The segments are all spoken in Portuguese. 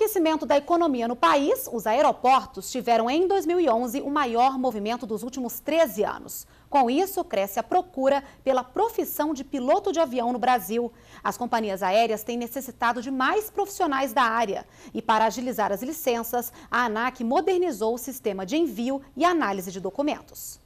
aquecimento da economia no país, os aeroportos tiveram em 2011 o maior movimento dos últimos 13 anos. Com isso, cresce a procura pela profissão de piloto de avião no Brasil. As companhias aéreas têm necessitado de mais profissionais da área. E para agilizar as licenças, a ANAC modernizou o sistema de envio e análise de documentos.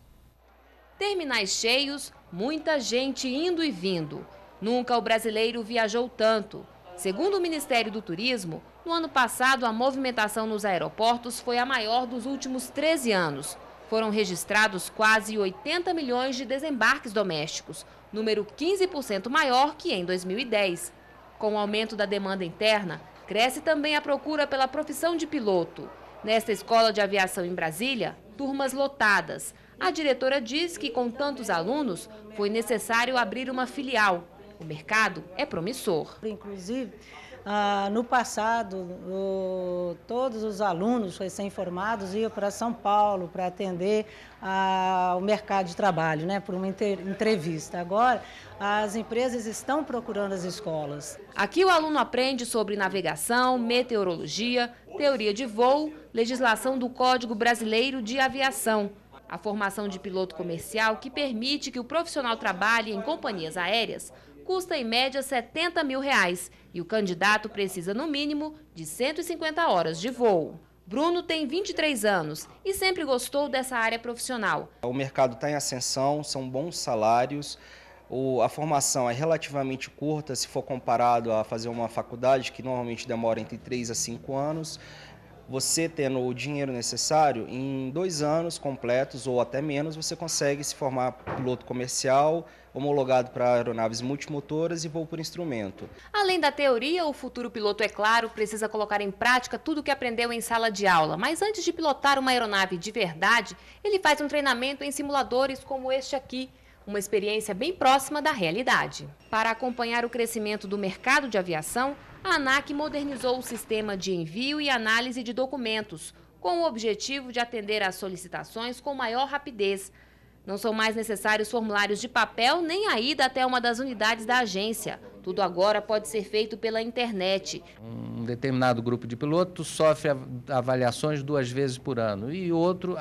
Terminais cheios, muita gente indo e vindo. Nunca o brasileiro viajou tanto. Segundo o Ministério do Turismo, no ano passado a movimentação nos aeroportos foi a maior dos últimos 13 anos. Foram registrados quase 80 milhões de desembarques domésticos, número 15% maior que em 2010. Com o aumento da demanda interna, cresce também a procura pela profissão de piloto. Nesta escola de aviação em Brasília, turmas lotadas. A diretora diz que com tantos alunos, foi necessário abrir uma filial o mercado é promissor. Inclusive, ah, no passado, o, todos os alunos recém-formados iam para São Paulo para atender ao ah, mercado de trabalho, né, por uma entrevista. Agora, as empresas estão procurando as escolas. Aqui o aluno aprende sobre navegação, meteorologia, teoria de voo, legislação do Código Brasileiro de Aviação. A formação de piloto comercial que permite que o profissional trabalhe em companhias aéreas custa em média 70 mil reais e o candidato precisa, no mínimo, de 150 horas de voo. Bruno tem 23 anos e sempre gostou dessa área profissional. O mercado está em ascensão, são bons salários, a formação é relativamente curta se for comparado a fazer uma faculdade, que normalmente demora entre 3 a 5 anos você tendo o dinheiro necessário, em dois anos completos ou até menos, você consegue se formar piloto comercial, homologado para aeronaves multimotoras e voo por instrumento. Além da teoria, o futuro piloto, é claro, precisa colocar em prática tudo o que aprendeu em sala de aula. Mas antes de pilotar uma aeronave de verdade, ele faz um treinamento em simuladores como este aqui, uma experiência bem próxima da realidade. Para acompanhar o crescimento do mercado de aviação, a ANAC modernizou o sistema de envio e análise de documentos, com o objetivo de atender às solicitações com maior rapidez. Não são mais necessários formulários de papel nem a ida até uma das unidades da agência. Tudo agora pode ser feito pela internet. Um determinado grupo de pilotos sofre avaliações duas vezes por ano e outro,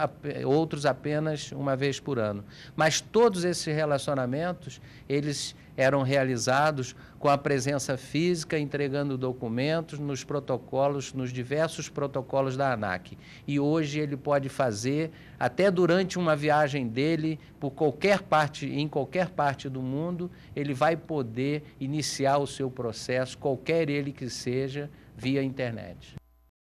outros apenas uma vez por ano. Mas todos esses relacionamentos, eles eram realizados com a presença física, entregando documentos nos protocolos, nos diversos protocolos da ANAC. E hoje ele pode fazer, até durante uma viagem dele, por qualquer parte, em qualquer parte do mundo, ele vai poder iniciar iniciar o seu processo, qualquer ele que seja, via internet.